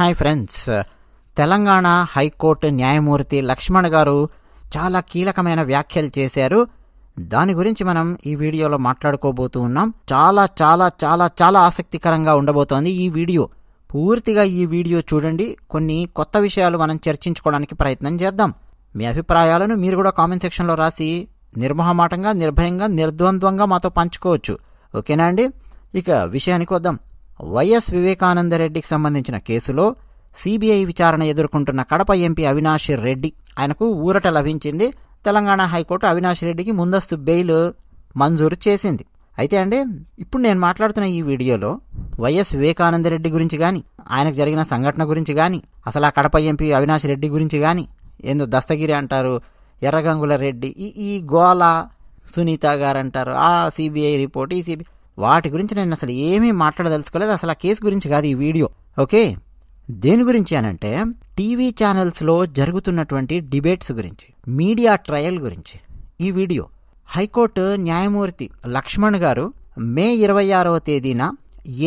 hi friends Telangana high court న్యాయమూర్తి లక్ష్మణ్ గారు చాలా కీలకమైన వ్యాఖ్యలు చేశారు దాని గురించి మనం ఈ వీడియోలో మాట్లాడుకోబోతూ ఉన్నాం చాలా చాలా చాలా చాలా ఆసక్తికరంగా ఉండబోతోంది ఈ వీడియో పూర్తిగా ఈ వీడియో చూడండి కొన్ని కొత్త విషయాలు మనం చర్చించుకోవడానికి ప్రయత్నం చేద్దాం మీ అభిప్రాయాలను మీరు కూడా కామెంట్ సెక్షన్లో రాసి నిర్మోహమాటంగా నిర్భయంగా నిర్ద్వంద్వంగా మాతో పంచుకోవచ్చు ఓకేనా అండి ఇక విషయానికి వద్దాం వైఎస్ వివేకానందరెడ్డికి సంబంధించిన కేసులో సిబిఐ విచారణ ఎదుర్కొంటున్న కడప ఎంపీ అవినాష్ రెడ్డి ఆయనకు ఊరట లభించింది తెలంగాణ హైకోర్టు అవినాష్ రెడ్డికి ముందస్తు బెయిల్ మంజూరు చేసింది అయితే అండి ఇప్పుడు నేను మాట్లాడుతున్న ఈ వీడియోలో వైఎస్ వివేకానందరెడ్డి గురించి కానీ ఆయనకు జరిగిన సంఘటన గురించి కానీ అసలు ఆ కడప ఎంపీ అవినాష్ రెడ్డి గురించి కానీ ఏందో దస్తగిరి అంటారు ఎర్రగంగుల రెడ్డి ఈ ఈ గోళ సునీత గారు అంటారు ఆ సిబిఐ రిపోర్ట్ ఈ సిబిఐ వాటి గురించి నేను అసలు ఏమీ మాట్లాడదలుచుకోలేదు అసలు ఆ కేసు గురించి కాదు ఈ వీడియో ఓకే దేని గురించి అనంటే టీవీ ఛానల్స్లో జరుగుతున్నటువంటి డిబేట్స్ గురించి మీడియా ట్రయల్ గురించి ఈ వీడియో హైకోర్టు న్యాయమూర్తి లక్ష్మణ్ గారు మే ఇరవై ఆరవ తేదీన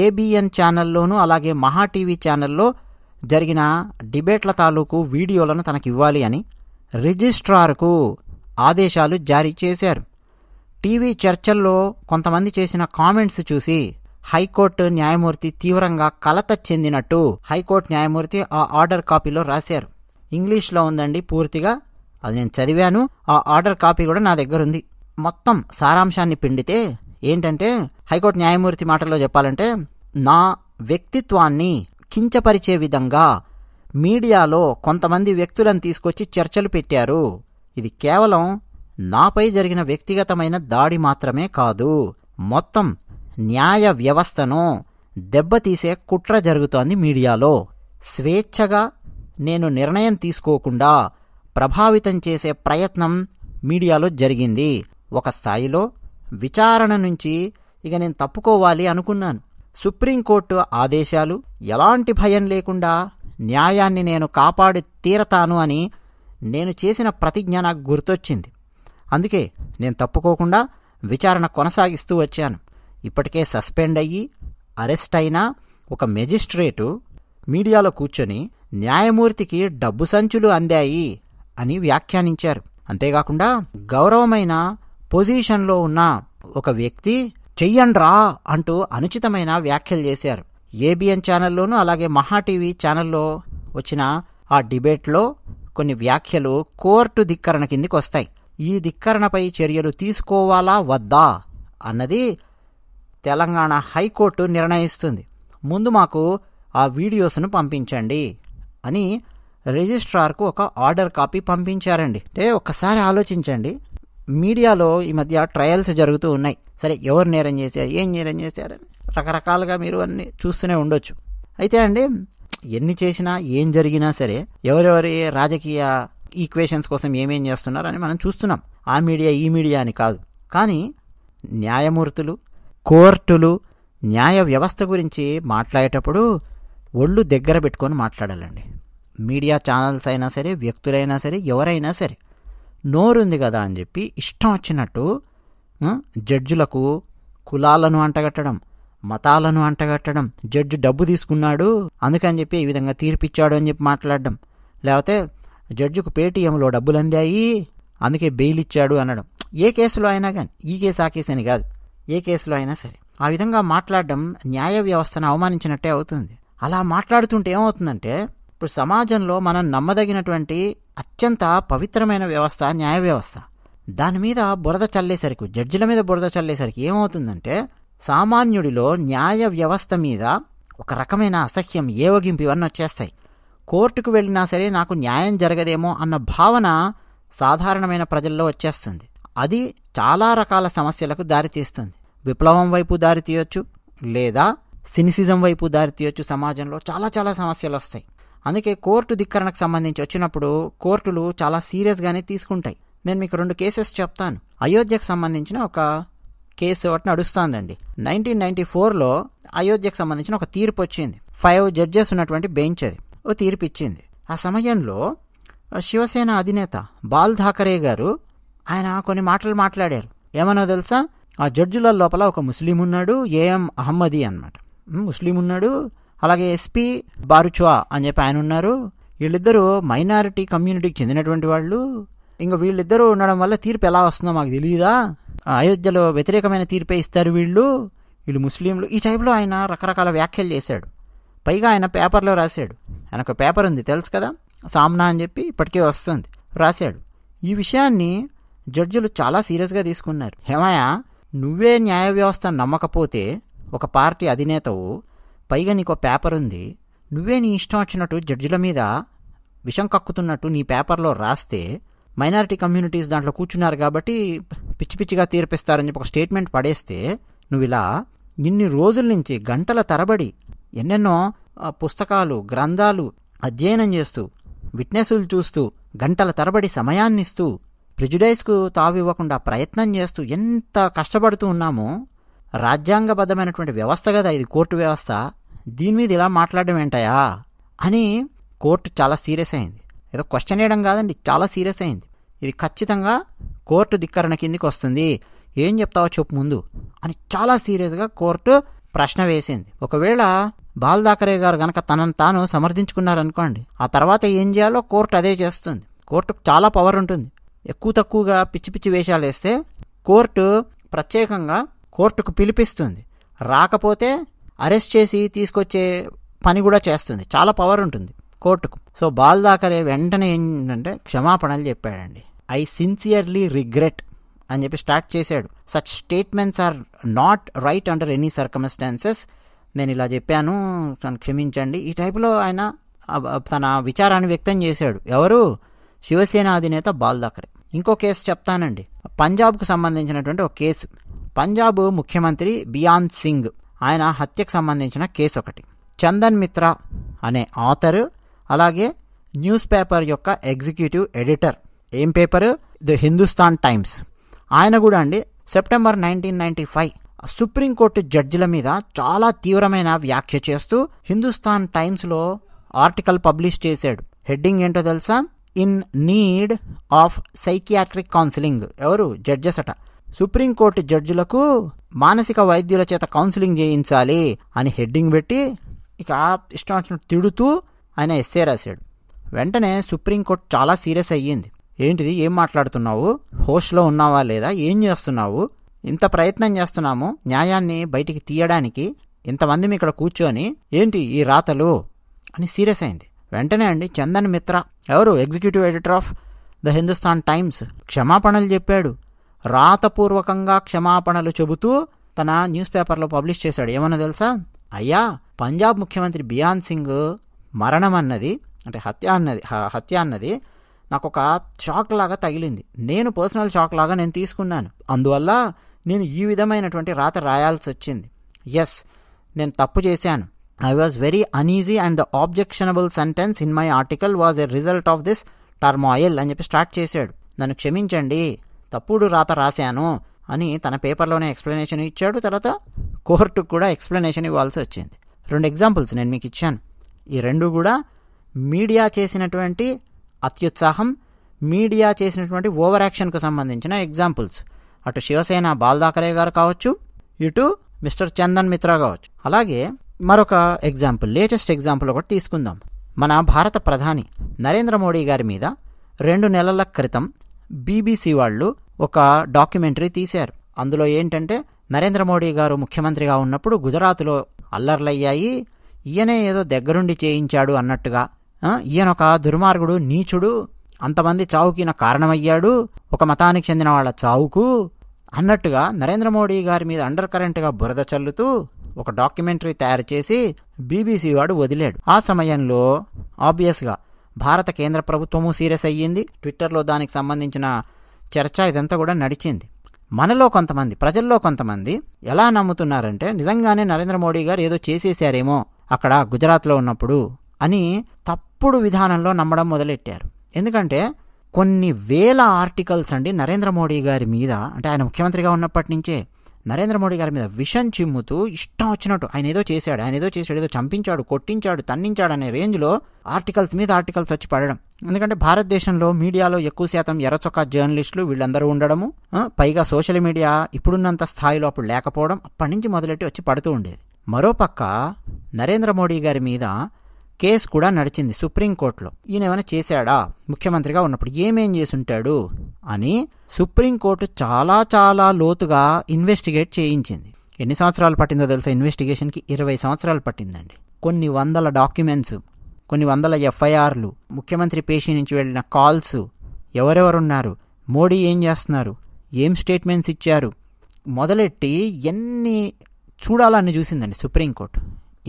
ఏబిఎన్ ఛానల్లోనూ అలాగే మహా టీవీ ఛానల్లో జరిగిన డిబేట్ల తాలూకు వీడియోలను తనకివ్వాలి అని రిజిస్ట్రార్కు ఆదేశాలు జారీ చేశారు టీవీ చర్చల్లో కొంతమంది చేసిన కామెంట్స్ చూసి హైకోర్టు న్యాయమూర్తి తీవ్రంగా కలత చెందినట్టు హైకోర్టు న్యాయమూర్తి ఆ ఆర్డర్ కాపీలో రాశారు ఇంగ్లీష్లో ఉందండి పూర్తిగా అది నేను చదివాను ఆ ఆర్డర్ కాపీ కూడా నా దగ్గర ఉంది మొత్తం సారాంశాన్ని పిండితే ఏంటంటే హైకోర్టు న్యాయమూర్తి మాటల్లో చెప్పాలంటే నా వ్యక్తిత్వాన్ని కించపరిచే విధంగా మీడియాలో కొంతమంది వ్యక్తులను తీసుకొచ్చి చర్చలు పెట్టారు ఇది కేవలం నాపై జరిగిన వ్యక్తిగతమైన దాడి మాత్రమే కాదు మొత్తం న్యాయ వ్యవస్థను దెబ్బతీసే కుట్ర జరుగుతోంది మీడియాలో స్వేచ్ఛగా నేను నిర్ణయం తీసుకోకుండా ప్రభావితం చేసే ప్రయత్నం మీడియాలో జరిగింది ఒక స్థాయిలో విచారణ నుంచి ఇక నేను తప్పుకోవాలి అనుకున్నాను సుప్రీంకోర్టు ఆదేశాలు ఎలాంటి భయం లేకుండా న్యాయాన్ని నేను కాపాడి తీరతాను అని నేను చేసిన ప్రతిజ్ఞ నాకు గుర్తొచ్చింది అందుకే నేను తప్పుకోకుండా విచారణ కొనసాగిస్తూ వచ్చాను ఇప్పటికే సస్పెండ్ అయ్యి అరెస్ట్ అయినా ఒక మెజిస్ట్రేటు మీడియాలో కూర్చొని న్యాయమూర్తికి డబ్బు సంచులు అందాయి అని వ్యాఖ్యానించారు అంతేకాకుండా గౌరవమైన పొజిషన్లో ఉన్న ఒక వ్యక్తి చెయ్యండ్రా అంటూ అనుచితమైన వ్యాఖ్యలు చేశారు ఏబిఎన్ ఛానల్లోనూ అలాగే మహా టీవీ ఛానల్లో వచ్చిన ఆ డిబేట్లో కొన్ని వ్యాఖ్యలు కోర్టు ధిక్కరణ కిందికి వస్తాయి ఈ ధిక్కరణపై చర్యలు తీసుకోవాలా వద్దా అన్నది తెలంగాణ హైకోర్టు నిర్ణయిస్తుంది ముందు మాకు ఆ వీడియోస్ను పంపించండి అని రిజిస్ట్రార్కు ఒక ఆర్డర్ కాపీ పంపించారండి అంటే ఒక్కసారి ఆలోచించండి మీడియాలో ఈ మధ్య ట్రయల్స్ జరుగుతూ ఉన్నాయి సరే ఎవరు నేరం చేశారు ఏం నేరం చేశారని రకరకాలుగా మీరు అన్ని చూస్తూనే ఉండొచ్చు అయితే అండి ఎన్ని చేసినా ఏం జరిగినా సరే ఎవరెవరి రాజకీయ ఈక్వేషన్స్ కోసం ఏమేం చేస్తున్నారని మనం చూస్తున్నాం ఆ మీడియా ఈ మీడియా అని కాదు కానీ న్యాయమూర్తులు కోర్టులు న్యాయ వ్యవస్థ గురించి మాట్లాడేటప్పుడు ఒళ్ళు దగ్గర పెట్టుకొని మాట్లాడాలండి మీడియా ఛానల్స్ అయినా సరే వ్యక్తులైనా సరే ఎవరైనా సరే నోరుంది కదా అని చెప్పి ఇష్టం వచ్చినట్టు జడ్జులకు కులాలను అంటగట్టడం మతాలను అంటగట్టడం జడ్జి డబ్బు తీసుకున్నాడు అందుకని చెప్పి ఈ విధంగా తీర్పిచ్చాడు అని చెప్పి మాట్లాడడం లేకపోతే జడ్జికు పేటీఎంలో డబ్బులు అందాయి అందుకే బెయిల్ ఇచ్చాడు అనడం ఏ కేసులో అయినా కానీ ఈ కేసు ఆ కేసు అని కాదు ఏ కేసులో అయినా సరే ఆ విధంగా మాట్లాడడం న్యాయ వ్యవస్థను అవమానించినట్టే అవుతుంది అలా మాట్లాడుతుంటే ఏమవుతుందంటే ఇప్పుడు సమాజంలో మనం నమ్మదగినటువంటి అత్యంత పవిత్రమైన వ్యవస్థ న్యాయ వ్యవస్థ దాని మీద బురద చల్లేసరికి జడ్జిల మీద బురద చల్లేసరికి ఏమవుతుందంటే సామాన్యుడిలో న్యాయ వ్యవస్థ మీద ఒక రకమైన అసహ్యం ఏవగింపు ఇవన్నీ వచ్చేస్తాయి కోర్టుకు వెళ్ళినా సరే నాకు న్యాయం జరగదేమో అన్న భావన సాధారణమైన ప్రజల్లో వచ్చేస్తుంది అది చాలా రకాల సమస్యలకు దారితీస్తుంది విప్లవం వైపు దారితీయొచ్చు లేదా సినిసిజం వైపు దారితీయొచ్చు సమాజంలో చాలా చాలా సమస్యలు వస్తాయి అందుకే కోర్టు ధిక్కరణకు సంబంధించి వచ్చినప్పుడు కోర్టులు చాలా సీరియస్గానే తీసుకుంటాయి నేను మీకు రెండు కేసెస్ చెప్తాను అయోధ్యకు సంబంధించిన ఒక కేసు ఒకటి నడుస్తుందండి నైన్టీన్ నైన్టీ ఫోర్లో అయోధ్యకు సంబంధించిన ఒక తీర్పు వచ్చింది ఫైవ్ జడ్జెస్ ఉన్నటువంటి బెంచ్ అది ఓ తీర్పిచ్చింది ఆ సమయంలో శివసేన అధినేత బాల్ ధాకరే గారు ఆయన కొన్ని మాటలు మాట్లాడారు ఏమన్నా తెలుసా ఆ జడ్జుల లోపల ఒక ముస్లిం ఉన్నాడు ఏఎం అహ్మదీ అనమాట ముస్లిం ఉన్నాడు అలాగే ఎస్పీ బారుచువా అని చెప్పి ఆయన ఉన్నారు వీళ్ళిద్దరూ మైనారిటీ కమ్యూనిటీకి చెందినటువంటి వాళ్ళు ఇంకా వీళ్ళిద్దరూ ఉండడం వల్ల తీర్పు ఎలా వస్తుందో మాకు తెలియదా అయోధ్యలో వ్యతిరేకమైన తీర్పే ఇస్తారు వీళ్ళు వీళ్ళు ముస్లింలు ఈ టైప్లో ఆయన రకరకాల వ్యాఖ్యలు చేశాడు పైగా ఆయన పేపర్లో రాశాడు ఒక పేపర్ ఉంది తెలుసు కదా సామ్నా అని చెప్పి ఇప్పటికే వస్తుంది రాశాడు ఈ విషయాన్ని జడ్జిలు చాలా సీరియస్గా తీసుకున్నారు హేమయ్య నువ్వే న్యాయ వ్యవస్థ నమ్మకపోతే ఒక పార్టీ అధినేతవు పైగా నీకు పేపర్ ఉంది నువ్వే నీ ఇష్టం వచ్చినట్టు జడ్జిల మీద విషం కక్కుతున్నట్టు నీ పేపర్లో రాస్తే మైనారిటీ కమ్యూనిటీస్ దాంట్లో కూర్చున్నారు కాబట్టి పిచ్చి పిచ్చిగా తీర్పిస్తారని చెప్పి ఒక స్టేట్మెంట్ పడేస్తే నువ్వు ఇలా ఇన్ని రోజుల నుంచి గంటల తరబడి ఎన్నెన్నో పుస్తకాలు గ్రంథాలు అధ్యయనం చేస్తూ విట్నెసులు చూస్తూ గంటల తరబడి సమయాన్నిస్తూ ప్రిజుడైస్కు తావివ్వకుండా ప్రయత్నం చేస్తూ ఎంత కష్టపడుతూ ఉన్నామో రాజ్యాంగబద్ధమైనటువంటి వ్యవస్థ కదా ఇది కోర్టు వ్యవస్థ దీని మీద ఇలా మాట్లాడడం ఏంటయా అని కోర్టు చాలా సీరియస్ అయింది ఏదో క్వశ్చన్ వేయడం కాదండి చాలా సీరియస్ అయింది ఇది ఖచ్చితంగా కోర్టు ధిక్కరణ కిందికి వస్తుంది ఏం చెప్తావో చెప్పు ముందు అని చాలా సీరియస్గా కోర్టు ప్రశ్న వేసింది ఒకవేళ బాల్దాకరే గారు గనక తనను తాను సమర్థించుకున్నారనుకోండి ఆ తర్వాత ఏం చేయాలో కోర్టు అదే చేస్తుంది కోర్టుకు చాలా పవర్ ఉంటుంది ఎక్కువ తక్కువగా పిచ్చి పిచ్చి వేషాలు వేస్తే కోర్టు ప్రత్యేకంగా కోర్టుకు పిలిపిస్తుంది రాకపోతే అరెస్ట్ చేసి తీసుకొచ్చే పని కూడా చేస్తుంది చాలా పవర్ ఉంటుంది కోర్టుకు సో బాల్దాకరే వెంటనే ఏంటంటే క్షమాపణలు చెప్పాడండి ఐ సిన్సియర్లీ రిగ్రెట్ అని చెప్పి స్టార్ట్ చేశాడు such statements are not right under any circumstances నేను ఇలా చెప్పాను తను క్షమించండి ఈ టైపులో ఆయన తన విచారాన్ని వ్యక్తం చేశాడు ఎవరు శివసేన అధినేత బాల్ ఇంకో కేసు చెప్తానండి పంజాబ్కు సంబంధించినటువంటి ఒక కేసు పంజాబ్ ముఖ్యమంత్రి బియాన్ సింగ్ ఆయన హత్యకు సంబంధించిన కేసు ఒకటి చందన్ మిత్రా అనే ఆథర్ అలాగే న్యూస్ పేపర్ యొక్క ఎగ్జిక్యూటివ్ ఎడిటర్ ఏం పేపరు ది హిందుస్థాన్ టైమ్స్ ఆయన కూడా అండి September nineteen ninety five supreme court జడ్జిల మీద చాలా తీవ్రమైన వ్యాఖ్య చేస్తూ హిందుస్థాన్ టైమ్స్లో ఆర్టికల్ పబ్లిష్ చేశాడు హెడ్డింగ్ ఏంటో తెలుసా in need of psychiatric counselling ఎవరు జడ్జెస్ అట సుప్రీంకోర్టు జడ్జిలకు మానసిక వైద్యుల చేత కౌన్సిలింగ్ చేయించాలి అని హెడ్డింగ్ పెట్టి ఇక ఇష్టం వచ్చినట్టు తిడుతూ ఆయన ఎస్సే రాశాడు వెంటనే సుప్రీంకోర్టు చాలా సీరియస్ అయ్యింది ఏంటిది ఏం మాట్లాడుతున్నావు హోస్ట్లో ఉన్నావా లేదా ఏం చేస్తున్నావు ఇంత ప్రయత్నం చేస్తున్నాము న్యాయాన్ని బయటికి తీయడానికి ఇంతమంది ఇక్కడ కూర్చొని ఏంటి ఈ రాతలు అని సీరియస్ అయింది వెంటనే అండి చందన్ మిత్ర ఎవరు executive editor of the Hindustan Times క్షమాపణలు చెప్పాడు రాతపూర్వకంగా క్షమాపణలు చెబుతూ తన న్యూస్ పేపర్లో పబ్లిష్ చేశాడు ఏమన్నా తెలుసా అయ్యా పంజాబ్ ముఖ్యమంత్రి బియాన్ సింగ్ మరణం అన్నది అంటే హత్య అన్నది హత్య అన్నది నాకు ఒక షాక్ లాగా తగిలింది నేను పర్సనల్ షాక్ లాగా నేను తీసుకున్నాను అందువల్ల నేను ఈ విధమైనటువంటి రాత రాయాల్సి వచ్చింది ఎస్ నేను తప్పు చేశాను I was very uneasy and the objectionable sentence in my article was a result of this turmoil అని చెప్పి స్టార్ట్ చేశాడు నన్ను క్షమించండి తప్పుడు రాత రాశాను అని తన పేపర్లోనే ఎక్స్ప్లెనేషన్ ఇచ్చాడు తర్వాత కోర్టుకు కూడా ఎక్స్ప్లెనేషన్ ఇవ్వాల్సి వచ్చింది రెండు ఎగ్జాంపుల్స్ నేను మీకు ఇచ్చాను ఈ రెండు కూడా మీడియా చేసినటువంటి అత్యుత్సాహం మీడియా చేసినటువంటి ఓవర్ యాక్షన్కు సంబంధించిన ఎగ్జాంపుల్స్ అటు శివసేన బాల్దాకరే గారు కావచ్చు ఇటు మిస్టర్ చందన్ మిత్రా కావచ్చు అలాగే మరొక ఎగ్జాంపుల్ లేటెస్ట్ ఎగ్జాంపుల్ ఒకటి తీసుకుందాం మన భారత ప్రధాని నరేంద్ర మోడీ గారి మీద రెండు నెలల క్రితం బీబీసీ వాళ్ళు ఒక డాక్యుమెంటరీ తీశారు అందులో ఏంటంటే నరేంద్ర మోడీ గారు ముఖ్యమంత్రిగా ఉన్నప్పుడు గుజరాత్లో అల్లర్లయ్యాయి ఈయనే ఏదో దగ్గరుండి చేయించాడు అన్నట్టుగా ఈయన ఒక దుర్మార్గుడు నీచుడు అంతమంది చావుకి కారణమయ్యాడు ఒక మతానికి చెందిన వాళ్ళ చావుకు అన్నట్టుగా నరేంద్ర మోడీ గారి మీద అండర్ కరెంట్గా బురద చల్లుతూ ఒక డాక్యుమెంటరీ తయారు చేసి బీబీసీ వాడు వదిలాడు ఆ సమయంలో ఆబ్వియస్గా భారత కేంద్ర ప్రభుత్వము సీరియస్ అయ్యింది ట్విట్టర్లో దానికి సంబంధించిన చర్చ ఇదంతా కూడా నడిచింది మనలో కొంతమంది ప్రజల్లో కొంతమంది ఎలా నమ్ముతున్నారంటే నిజంగానే నరేంద్ర మోడీ గారు ఏదో చేసేసారేమో అక్కడ గుజరాత్లో ఉన్నప్పుడు అని తప్పుడు విధానంలో నమ్మడం మొదలెట్టారు ఎందుకంటే కొన్ని వేల ఆర్టికల్స్ అండి నరేంద్ర మోడీ గారి మీద అంటే ఆయన ముఖ్యమంత్రిగా ఉన్నప్పటి నుంచే నరేంద్ర మోడీ గారి మీద విషం చిమ్ముతూ ఇష్టం వచ్చినట్టు ఆయన ఏదో చేశాడు ఆయన ఏదో చేశాడు ఏదో చంపించాడు కొట్టించాడు తన్నించాడు అనే రేంజ్లో ఆర్టికల్స్ మీద ఆర్టికల్స్ వచ్చి పడడం ఎందుకంటే భారతదేశంలో మీడియాలో ఎక్కువ శాతం ఎర్రచొక్క జర్నలిస్టులు వీళ్ళందరూ ఉండడము పైగా సోషల్ మీడియా ఇప్పుడున్నంత స్థాయిలో అప్పుడు లేకపోవడం అప్పటి నుంచి మొదలెట్టి వచ్చి పడుతూ ఉండేది మరోపక్క నరేంద్ర మోడీ గారి మీద కేసు కూడా నడిచింది సుప్రీంకోర్టులో ఈయన ఏమైనా చేశాడా ముఖ్యమంత్రిగా ఉన్నప్పుడు ఏమేం చేసుంటాడు అని సుప్రీంకోర్టు చాలా చాలా లోతుగా ఇన్వెస్టిగేట్ చేయించింది ఎన్ని సంవత్సరాలు పట్టిందో తెలుసా ఇన్వెస్టిగేషన్కి ఇరవై సంవత్సరాలు పట్టిందండి కొన్ని వందల డాక్యుమెంట్స్ కొన్ని వందల ఎఫ్ఐఆర్లు ముఖ్యమంత్రి పేషి నుంచి వెళ్ళిన కాల్స్ ఎవరెవరున్నారు మోడీ ఏం చేస్తున్నారు ఏం స్టేట్మెంట్స్ ఇచ్చారు మొదలెట్టి ఎన్ని చూడాలని చూసిందండి సుప్రీంకోర్టు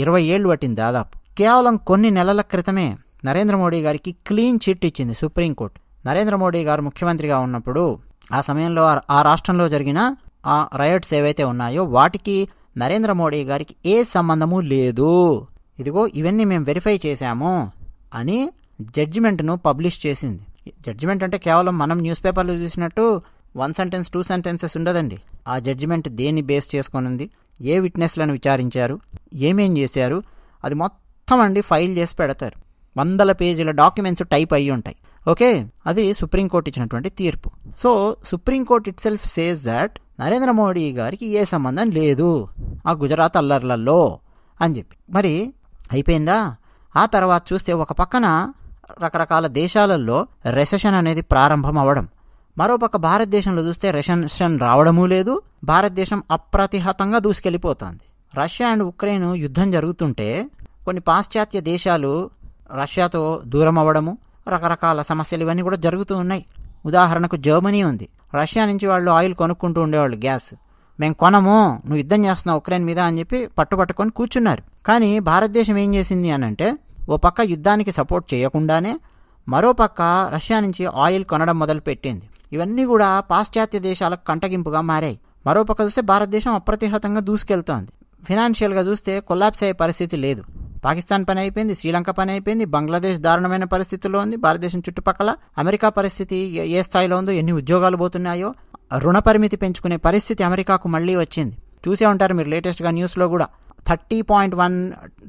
ఇరవై ఏళ్ళు పట్టింది దాదాపు కేవలం కొన్ని నెలల క్రితమే నరేంద్ర మోడీ గారికి క్లీన్ చిట్ ఇచ్చింది సుప్రీంకోర్టు నరేంద్ర మోడీ గారు ముఖ్యమంత్రిగా ఉన్నప్పుడు ఆ సమయంలో ఆ రాష్ట్రంలో జరిగిన ఆ రయట్స్ ఏవైతే ఉన్నాయో వాటికి నరేంద్ర మోడీ గారికి ఏ సంబంధము లేదు ఇదిగో ఇవన్నీ మేము వెరిఫై చేశాము అని జడ్జిమెంట్ను పబ్లిష్ చేసింది జడ్జిమెంట్ అంటే కేవలం మనం న్యూస్ పేపర్లో చూసినట్టు వన్ సెంటెన్స్ టూ సెంటెన్సెస్ ఉండదండి ఆ జడ్జిమెంట్ దేన్ని బేస్ చేసుకొని ఉంది ఏ విట్నెస్లను విచారించారు ఏమేం చేశారు అది మొత్తం మొత్తం అండి ఫైల్ చేసి పెడతారు వందల పేజీల డాక్యుమెంట్స్ టైప్ అయ్యి ఉంటాయి ఓకే అది సుప్రీంకోర్టు ఇచ్చినటువంటి తీర్పు so supreme court itself says that Narendra Modi గారికి ఏ సంబంధం లేదు ఆ గుజరాత్ అల్లర్లలో అని చెప్పి మరి అయిపోయిందా ఆ తర్వాత చూస్తే ఒక పక్కన రకరకాల దేశాలలో రెసెషన్ అనేది ప్రారంభం అవ్వడం మరోపక్క భారతదేశంలో చూస్తే రెసెషన్ రావడమూ లేదు భారతదేశం అప్రతిహతంగా దూసుకెళ్ళిపోతుంది రష్యా అండ్ ఉక్రెయిన్ యుద్ధం జరుగుతుంటే కొన్ని పాశ్చాత్య దేశాలు రష్యాతో దూరం అవ్వడము రకరకాల సమస్యలు ఇవన్నీ కూడా జరుగుతూ ఉన్నాయి ఉదాహరణకు జర్మనీ ఉంది రష్యా నుంచి వాళ్ళు ఆయిల్ కొనుక్కుంటూ ఉండేవాళ్ళు గ్యాస్ మేము కొనము నువ్వు యుద్ధం చేస్తున్నావు ఉక్రెయిన్ మీద అని చెప్పి పట్టుపట్టుకొని కూర్చున్నారు కానీ భారతదేశం ఏం చేసింది అని అంటే ఓ పక్క యుద్ధానికి సపోర్ట్ చేయకుండానే మరో పక్క రష్యా నుంచి ఆయిల్ కొనడం మొదలుపెట్టింది ఇవన్నీ కూడా పాశ్చాత్య దేశాలకు కంటగింపుగా మారాయి మరో పక్క చూస్తే భారతదేశం అప్రతిహతంగా దూసుకెళ్తోంది ఫినాన్షియల్గా చూస్తే కొల్లాప్స్ అయ్యే పరిస్థితి లేదు పాకిస్తాన్ పని అయిపోయింది శ్రీలంక పని అయిపోయింది బంగ్లాదేశ్ దారుణమైన పరిస్థితిలో ఉంది భారతదేశం చుట్టుపక్కల అమెరికా పరిస్థితి ఏ స్థాయిలో ఉందో ఎన్ని ఉద్యోగాలు పోతున్నాయో రుణ పరిమితి పెంచుకునే పరిస్థితి అమెరికాకు మళ్ళీ వచ్చింది చూసే ఉంటారు మీరు లేటెస్ట్గా న్యూస్లో కూడా thirty point one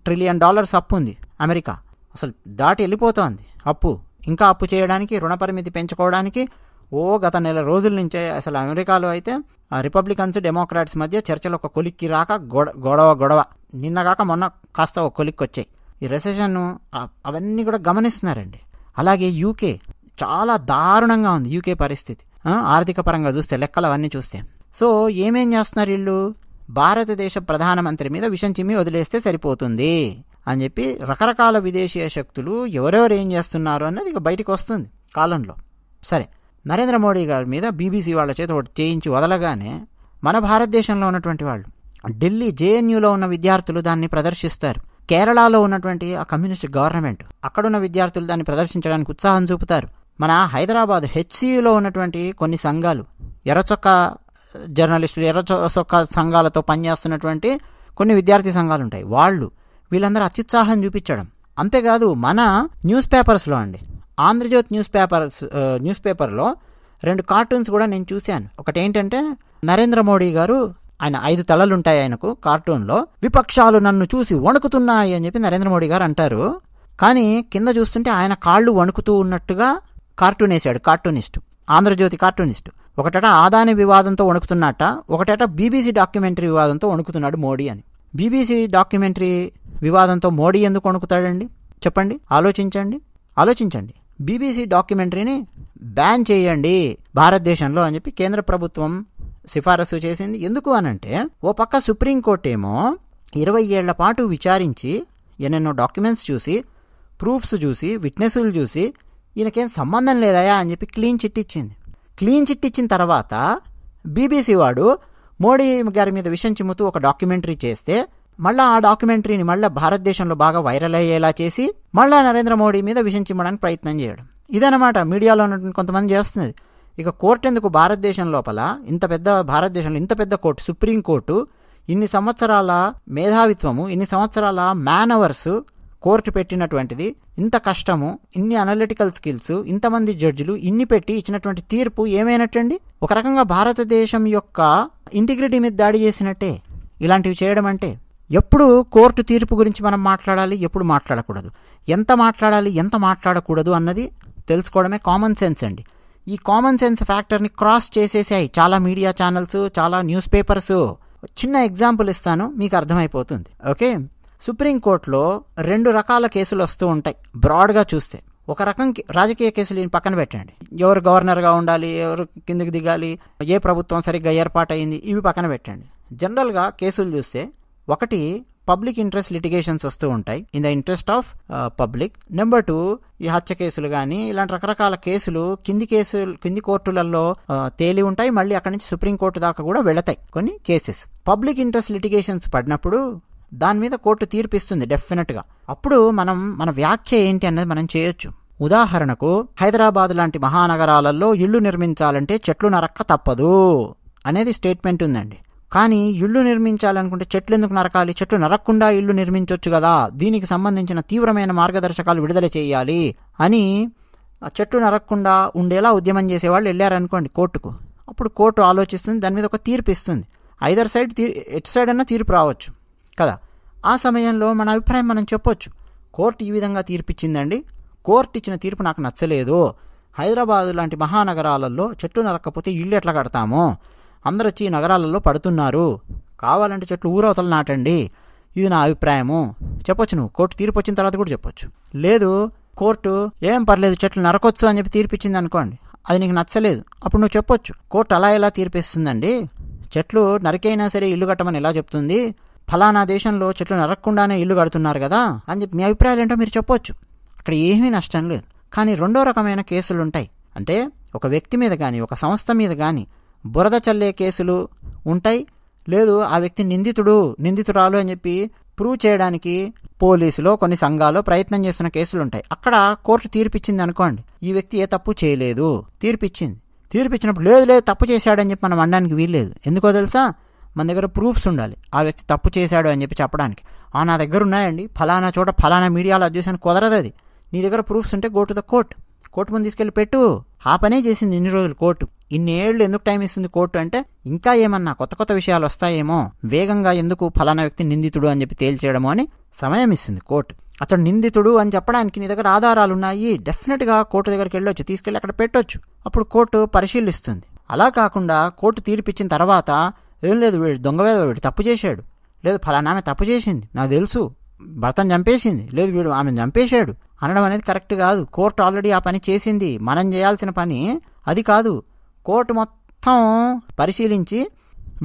trillion dollars అప్పు ఉంది అమెరికా అసలు దాటి వెళ్ళిపోతోంది అప్పు ఇంకా అప్పు చేయడానికి రుణ పరిమితి పెంచుకోవడానికి ఓ గత నెల రోజుల నుంచే అసలు అమెరికాలో అయితే రిపబ్లికన్స్ డెమోక్రాట్స్ మధ్య చర్చలు ఒక కొలిక్కి రాక గొడవ గొడవ నిన్నగాక మొన్న కాస్త ఒక కొలిక్కి వచ్చాయి ఈ రెసెషన్ అవన్నీ కూడా గమనిస్తున్నారండి అలాగే యూకే చాలా దారుణంగా ఉంది యూకే పరిస్థితి ఆర్థిక పరంగా చూస్తే లెక్కలు అవన్నీ చూస్తే సో ఏమేం చేస్తున్నారు వీళ్ళు భారతదేశ ప్రధానమంత్రి మీద విషం చిమ్మి వదిలేస్తే సరిపోతుంది అని చెప్పి రకరకాల విదేశీయ శక్తులు ఎవరెవరు ఏం చేస్తున్నారు అన్నది ఇక బయటకు వస్తుంది కాలంలో సరే నరేంద్ర మోడీ గారి మీద బీబీసీ వాళ్ళ చేత ఒకటి చేయించి వదలగానే మన భారతదేశంలో ఉన్నటువంటి వాళ్ళు ఢిల్లీ జేఎన్యూలో ఉన్న విద్యార్థులు దాన్ని ప్రదర్శిస్తారు కేరళలో ఉన్నటువంటి ఆ కమ్యూనిస్ట్ గవర్నమెంట్ అక్కడున్న విద్యార్థులు దాన్ని ప్రదర్శించడానికి ఉత్సాహం చూపుతారు మన హైదరాబాద్ హెచ్సియులో ఉన్నటువంటి కొన్ని సంఘాలు ఎర్రచొక్క జర్నలిస్టులు ఎర్రచొక్క సంఘాలతో పనిచేస్తున్నటువంటి కొన్ని విద్యార్థి సంఘాలు ఉంటాయి వాళ్ళు వీళ్ళందరూ అత్యుత్సాహం చూపించడం అంతేకాదు మన న్యూస్ పేపర్స్లో అండి ఆంధ్రజ్యోతి న్యూస్ పేపర్స్ న్యూస్ పేపర్లో రెండు కార్టూన్స్ కూడా నేను చూశాను ఒకటి ఏంటంటే నరేంద్ర మోడీ గారు ఆయన ఐదు తలలుంటాయి ఆయనకు కార్టూన్లో విపక్షాలు నన్ను చూసి వణుకుతున్నాయి అని చెప్పి నరేంద్ర మోడీ గారు అంటారు కానీ కింద చూస్తుంటే ఆయన కాళ్ళు వణుకుతూ ఉన్నట్టుగా కార్టూన్ వేసాడు కార్టూనిస్ట్ ఆంధ్రజ్యోతి కార్టూనిస్ట్ ఒకటట ఆదాని వివాదంతో వణుకుతున్నట్ట ఒకటట బీబీసీ డాక్యుమెంటరీ వివాదంతో వణుకుతున్నాడు మోడీ అని బీబీసీ డాక్యుమెంటరీ వివాదంతో మోడీ ఎందుకు వణుకుతాడండి చెప్పండి ఆలోచించండి ఆలోచించండి బీబీసీ డాక్యుమెంటరీని బ్యాన్ చేయండి భారతదేశంలో అని చెప్పి కేంద్ర ప్రభుత్వం సిఫారసు చేసింది ఎందుకు అనంటే ఓ పక్క సుప్రీంకోర్టు ఏమో ఇరవై ఏళ్ల పాటు విచారించి ఎన్నెన్నో డాక్యుమెంట్స్ చూసి ప్రూఫ్స్ చూసి విట్నెస్లు చూసి ఈయనకేం సంబంధం లేదయా అని చెప్పి క్లీన్ చిట్ ఇచ్చింది క్లీన్ చిట్ ఇచ్చిన తర్వాత బీబీసీ వాడు మోడీ గారి మీద విషయం చిమ్ముతూ ఒక డాక్యుమెంటరీ చేస్తే మళ్ళా ఆ డాక్యుమెంటరీని మళ్ళీ భారతదేశంలో బాగా వైరల్ అయ్యేలా చేసి మళ్ళా నరేంద్ర మోడీ మీద విషయం చిమ్మడానికి ప్రయత్నం చేయడం ఇదనమాట మీడియాలో ఉన్నటువంటి కొంతమంది చేస్తున్నది ఇక కోర్టు ఎందుకు భారతదేశం లోపల ఇంత పెద్ద భారతదేశంలో ఇంత పెద్ద కోర్టు సుప్రీంకోర్టు ఇన్ని సంవత్సరాల మేధావిత్వము ఇన్ని సంవత్సరాల మ్యాన్ అవర్స్ కోర్టు పెట్టినటువంటిది ఇంత కష్టము ఇన్ని అనలిటికల్ స్కిల్స్ ఇంతమంది జడ్జిలు ఇన్ని పెట్టి ఇచ్చినటువంటి తీర్పు ఏమైనట్టండి ఒక రకంగా భారతదేశం యొక్క ఇంటిగ్రిటీ మీద దాడి చేసినట్టే ఇలాంటివి చేయడం అంటే ఎప్పుడు కోర్టు తీర్పు గురించి మనం మాట్లాడాలి ఎప్పుడు మాట్లాడకూడదు ఎంత మాట్లాడాలి ఎంత మాట్లాడకూడదు అన్నది తెలుసుకోవడమే కామన్ సెన్స్ అండి ఈ కామన్ సెన్స్ ఫ్యాక్టర్ని క్రాస్ చేసేసాయి చాలా మీడియా ఛానల్స్ చాలా న్యూస్ పేపర్స్ చిన్న ఎగ్జాంపుల్ ఇస్తాను మీకు అర్థమైపోతుంది ఓకే సుప్రీంకోర్టులో రెండు రకాల కేసులు వస్తూ ఉంటాయి బ్రాడ్గా చూస్తే ఒక రకం రాజకీయ కేసులు ఈయన పక్కన పెట్టండి ఎవరు గవర్నర్గా ఉండాలి ఎవరు కిందికి దిగాలి ఏ ప్రభుత్వం సరిగ్గా ఏర్పాటైంది ఇవి పక్కన పెట్టండి జనరల్గా కేసులు చూస్తే ఒకటి పబ్లిక్ ఇంట్రెస్ట్ లిటిగేషన్స్ వస్తూ ఉంటాయి in the interest of public number two ఈ హత్య కేసులు కానీ ఇలాంటి రకరకాల కేసులు కింది కేసులు కింది కోర్టులలో తేలి ఉంటాయి మళ్ళీ అక్కడి నుంచి సుప్రీంకోర్టు దాకా కూడా వెళతాయి కొన్ని కేసెస్ పబ్లిక్ ఇంట్రెస్ట్ లిటిగేషన్స్ పడినప్పుడు దాని మీద కోర్టు తీర్పిస్తుంది డెఫినెట్గా అప్పుడు మనం మన వ్యాఖ్య ఏంటి అనేది మనం చేయొచ్చు ఉదాహరణకు హైదరాబాద్ లాంటి మహానగరాలలో ఇళ్లు నిర్మించాలంటే చెట్లు నరక్క తప్పదు అనేది స్టేట్మెంట్ ఉందండి కానీ ఇళ్ళు నిర్మించాలనుకుంటే చెట్లు ఎందుకు నరకాలి చెట్లు నరక్కుండా ఇళ్ళు నిర్మించవచ్చు కదా దీనికి సంబంధించిన తీవ్రమైన మార్గదర్శకాలు విడుదల చేయాలి అని చెట్టు నరక్కుండా ఉండేలా ఉద్యమం చేసేవాళ్ళు వెళ్ళారనుకోండి కోర్టుకు అప్పుడు కోర్టు ఆలోచిస్తుంది దాని మీద ఒక తీర్పు ఇస్తుంది ఐదర్ సైడ్ తీర్ ఎటు సైడ్ అన్నా తీర్పు రావచ్చు కదా ఆ సమయంలో మన అభిప్రాయం మనం చెప్పొచ్చు కోర్టు ఈ విధంగా తీర్పిచ్చిందండి కోర్టు ఇచ్చిన తీర్పు నాకు నచ్చలేదు హైదరాబాదు లాంటి మహానగరాలలో చెట్టు నరక్కపోతే ఇళ్ళు ఎట్లా కడతాము అందరొచ్చి ఈ నగరాలలో పడుతున్నారు కావాలంటే చెట్లు ఊరవతలు నాటండి ఇది నా అభిప్రాయము చెప్పొచ్చు నువ్వు కోర్టు తీర్పు వచ్చిన తర్వాత కూడా చెప్పొచ్చు లేదు కోర్టు ఏం పర్లేదు చెట్లు నరకొచ్చు అని చెప్పి తీర్పిచ్చింది అనుకోండి అది నీకు నచ్చలేదు అప్పుడు నువ్వు చెప్పొచ్చు కోర్టు అలా ఎలా తీర్పిస్తుందండి చెట్లు నరికైనా సరే ఇల్లు కట్టమని ఎలా చెప్తుంది ఫలానా దేశంలో చెట్లు నరకకుండానే ఇల్లు కడుతున్నారు కదా అని చెప్పి మీ అభిప్రాయాలు ఏంటో మీరు చెప్పొచ్చు అక్కడ ఏమీ నష్టం లేదు కానీ రెండో రకమైన కేసులు ఉంటాయి అంటే ఒక వ్యక్తి మీద కానీ ఒక సంస్థ మీద కానీ బురద చల్లే కేసులు ఉంటాయి లేదు ఆ వ్యక్తి నిందితుడు నిందితురాలు అని చెప్పి ప్రూవ్ చేయడానికి పోలీసులో కొన్ని సంఘాలు ప్రయత్నం చేస్తున్న కేసులు ఉంటాయి అక్కడ కోర్టు తీర్పిచ్చింది అనుకోండి ఈ వ్యక్తి ఏ తప్పు చేయలేదు తీర్పిచ్చింది తీర్పిచ్చినప్పుడు లేదు లేదు తప్పు చేశాడని చెప్పి మనం అనడానికి వీల్లేదు ఎందుకో తెలుసా మన దగ్గర ప్రూఫ్స్ ఉండాలి ఆ వ్యక్తి తప్పు చేశాడు అని చెప్పి చెప్పడానికి ఆ నా దగ్గర ఉన్నాయండి ఫలానా చోట ఫలానా మీడియాలో చూసాను కుదరదు అది నీ దగ్గర ప్రూఫ్స్ ఉంటే go to the court court ముందు తీసుకెళ్ళి పెట్టు ఆ పనే చేసింది ఇన్ని రోజులు కోర్టు ఇన్నేళ్లు ఎందుకు టైం ఇస్తుంది కోర్టు అంటే ఇంకా ఏమన్నా కొత్త కొత్త విషయాలు వస్తాయేమో వేగంగా ఎందుకు ఫలానా వ్యక్తి నిందితుడు అని చెప్పి తేల్చేయడమో అని సమయం ఇస్తుంది కోర్టు అతడు నిందితుడు అని చెప్పడానికి నీ దగ్గర ఆధారాలు ఉన్నాయి డెఫినెట్గా కోర్టు దగ్గరికి వెళ్ళొచ్చు తీసుకెళ్ళి అక్కడ పెట్టొచ్చు అప్పుడు కోర్టు పరిశీలిస్తుంది అలా కాకుండా కోర్టు తీర్పిచ్చిన తర్వాత ఏం లేదు వీడు దొంగ వీడు తప్పు చేశాడు లేదు ఫలానా ఆమె తప్పు చేసింది నాకు తెలుసు భర్తను చంపేసింది లేదు వీడు ఆమె చంపేశాడు అనడం అనేది కరెక్ట్ కాదు కోర్టు ఆల్రెడీ ఆ పని చేసింది మనం చేయాల్సిన పని అది కాదు కోర్టు మొత్తం పరిశీలించి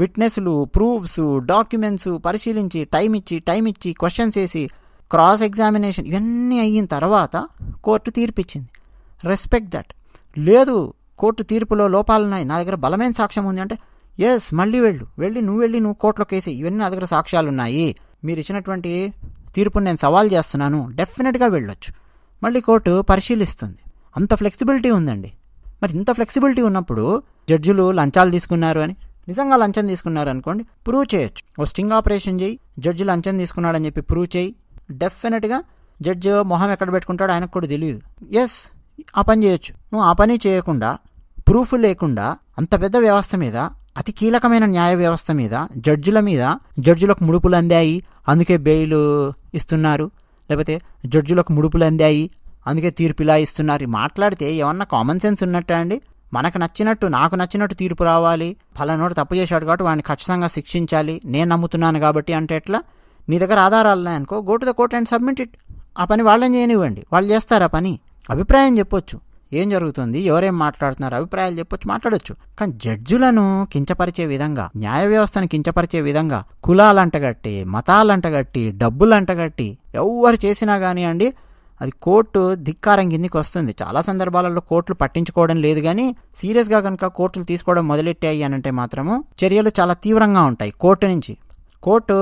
విట్నెస్లు ప్రూఫ్స్ డాక్యుమెంట్స్ పరిశీలించి టైం ఇచ్చి టైం ఇచ్చి క్వశ్చన్స్ వేసి క్రాస్ ఎగ్జామినేషన్ ఇవన్నీ అయిన తర్వాత కోర్టు తీర్పిచ్చింది రెస్పెక్ట్ దట్ లేదు కోర్టు తీర్పులో లోపాలు ఉన్నాయి నా దగ్గర బలమైన సాక్ష్యం ఉంది అంటే ఎస్ మళ్ళీ వెళ్ళు వెళ్ళి నువ్వు వెళ్ళి నువ్వు కోర్టులో కేసి ఇవన్నీ నా దగ్గర సాక్ష్యాలు ఉన్నాయి మీరు ఇచ్చినటువంటి తీర్పును నేను సవాల్ చేస్తున్నాను డెఫినెట్గా వెళ్ళొచ్చు మళ్ళీ కోర్టు పరిశీలిస్తుంది అంత ఫ్లెక్సిబిలిటీ ఉందండి మరి ఇంత ఫ్లెక్సిబిలిటీ ఉన్నప్పుడు జడ్జిలు లంచాలు తీసుకున్నారు అని నిజంగా లంచం తీసుకున్నారు అనుకోండి ప్రూవ్ చేయొచ్చు ఓ స్టింగ్ ఆపరేషన్ చేయి జడ్జి లంచం తీసుకున్నాడని చెప్పి ప్రూవ్ చేయి డెఫినెట్గా జడ్జి మొహం ఎక్కడ పెట్టుకుంటాడో ఆయనకు కూడా తెలియదు ఎస్ ఆ పని చేయొచ్చు నువ్వు ఆ పని చేయకుండా ప్రూఫ్ లేకుండా అంత పెద్ద వ్యవస్థ మీద అతి కీలకమైన న్యాయ వ్యవస్థ మీద జడ్జిల మీద జడ్జిలకు ముడుపులు అందాయి అందుకే బెయిల్ ఇస్తున్నారు లేకపోతే జడ్జిలకు ముడుపులు అందాయి అందుకే తీర్పు ఇలా ఇస్తున్నారు మాట్లాడితే ఏమన్నా కామన్ సెన్స్ ఉన్నట్టా అండి మనకు నచ్చినట్టు నాకు నచ్చినట్టు తీర్పు రావాలి ఫలానోడు తప్పు చేశాడు కాబట్టి వాడిని ఖచ్చితంగా శిక్షించాలి నేను నమ్ముతున్నాను కాబట్టి అంటే ఎట్లా నీ దగ్గర ఆధారాలు ఉన్నాయనుకో go to the court and submit it ఆ పని వాళ్ళని చేయనివ్వండి వాళ్ళు చేస్తారు ఆ పని అభిప్రాయం చెప్పొచ్చు ఏం జరుగుతుంది ఎవరేం మాట్లాడుతున్నారు అభిప్రాయాలు చెప్పొచ్చు మాట్లాడొచ్చు కానీ జడ్జులను కించపరిచే విధంగా న్యాయ వ్యవస్థను కించపరిచే విధంగా కులాలంటగట్టి మతాలంటగట్టి డబ్బులంటగట్టి ఎవరు చేసినా కానీ అండి అది కోర్టు ధిక్కారం కిందికి వస్తుంది చాలా సందర్భాలలో కోర్టులు పట్టించుకోవడం లేదు కానీ సీరియస్గా కనుక కోర్టులు తీసుకోవడం మొదలెట్టాయి అని అంటే మాత్రము చర్యలు చాలా తీవ్రంగా ఉంటాయి కోర్టు నుంచి కోర్టు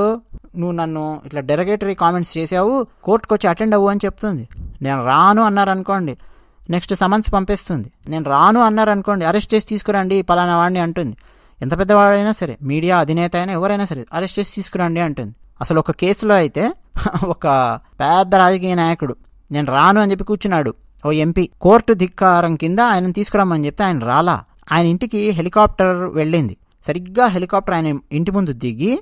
నువ్వు నన్ను ఇట్లా డెరగేటరీ కామెంట్స్ చేసావు కోర్టుకు వచ్చి అటెండ్ అవ్వు అని చెప్తుంది నేను రాను అన్నారు అనుకోండి నెక్స్ట్ సమన్స్ పంపిస్తుంది నేను రాను అనుకోండి అరెస్ట్ చేసి తీసుకురండి పలానా వాడిని అంటుంది ఎంత పెద్దవాడైనా సరే మీడియా అధినేత అయినా ఎవరైనా సరే అరెస్ట్ చేసి తీసుకురండి అంటుంది అసలు ఒక కేసులో అయితే ఒక పెద్ద రాజకీయ నాయకుడు నేను రాను అని చెప్పి కూర్చున్నాడు ఓ ఎంపీ కోర్టు ధిక్కారం కింద ఆయన తీసుకురామని చెప్తే ఆయన రాలా ఆయన ఇంటికి హెలికాప్టర్ వెళ్ళింది సరిగ్గా హెలికాప్టర్ ఆయన ఇంటి ముందు దిగి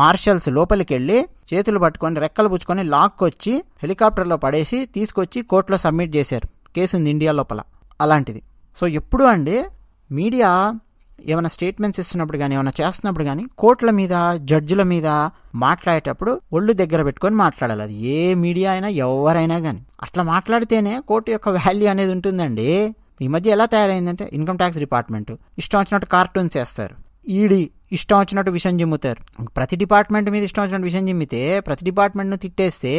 మార్షల్స్ లోపలికి వెళ్ళి చేతులు పట్టుకొని రెక్కలు పుచ్చుకొని లాక్కొచ్చి హెలికాప్టర్లో పడేసి తీసుకొచ్చి కోర్టులో సబ్మిట్ చేశారు కేసు ఉంది ఇండియా లోపల అలాంటిది సో ఎప్పుడు అండి మీడియా ఏమైనా స్టేట్మెంట్స్ ఇస్తున్నప్పుడు కానీ ఏమైనా చేస్తున్నప్పుడు కానీ కోర్టుల మీద జడ్జిల మీద మాట్లాడేటప్పుడు ఒళ్ళు దగ్గర పెట్టుకొని మాట్లాడాలి అది ఏ మీడియా అయినా ఎవరైనా కానీ అట్లా మాట్లాడితేనే కోర్టు యొక్క వాల్యూ అనేది ఉంటుందండి ఈ మధ్య ఎలా తయారైందంటే ఇన్కమ్ ట్యాక్స్ డిపార్ట్మెంట్ ఇష్టం వచ్చినట్టు కార్టూన్స్ వేస్తారు ఈడీ ఇష్టం వచ్చినట్టు విషయం చిమ్ముతారు ప్రతి డిపార్ట్మెంట్ మీద ఇష్టం వచ్చినట్టు విషయం చిమ్మితే ప్రతి డిపార్ట్మెంట్ను తిట్టేస్తే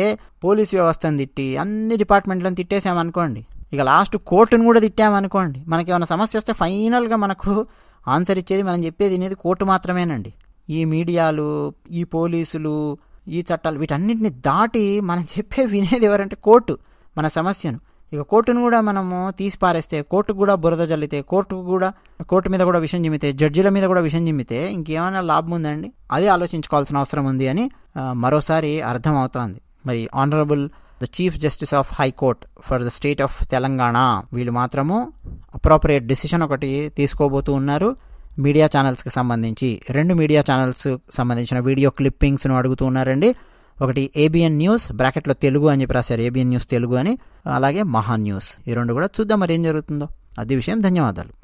పోలీస్ వ్యవస్థను తిట్టి అన్ని డిపార్ట్మెంట్లను తిట్టేసామనుకోండి ఇక లాస్ట్ కోర్టును కూడా తిట్టామనుకోండి మనకి ఏమైనా సమస్య వస్తే ఫైనల్గా మనకు ఆన్సర్ ఇచ్చేది మనం చెప్పేది అనేది కోర్టు మాత్రమేనండి ఈ మీడియాలు ఈ పోలీసులు ఈ చట్టాలు వీటన్నింటినీ దాటి మనం చెప్పే వినేది ఎవరంటే కోర్టు మన సమస్యను ఇక కోర్టును కూడా మనము తీసి పారేస్తే కోర్టుకు కూడా బురద జల్లితే కోర్టుకు కూడా కోర్టు మీద కూడా విషయం చెమితే జడ్జిల మీద కూడా విషయం చెమితే ఇంకేమైనా లాభం ఉందండి అది ఆలోచించుకోవాల్సిన అవసరం ఉంది అని మరోసారి అర్థం అవుతోంది మరి honourable the chief justice of high court for the state of Telangana వీళ్ళు మాత్రము అప్రోపరియేట్ డిసిషన్ ఒకటి తీసుకోబోతూ ఉన్నారు మీడియా ఛానల్స్కి సంబంధించి రెండు మీడియా ఛానల్స్ సంబంధించిన వీడియో క్లిప్పింగ్స్ను అడుగుతూ ఉన్నారండి ఒకటి ఏబిఎన్ న్యూస్ బ్రాకెట్లో తెలుగు అని చెప్పి రాశారు ఏబిఎన్ న్యూస్ తెలుగు అని అలాగే మహా న్యూస్ ఈ రెండు కూడా చూద్దాం మరి ఏం జరుగుతుందో అది విషయం ధన్యవాదాలు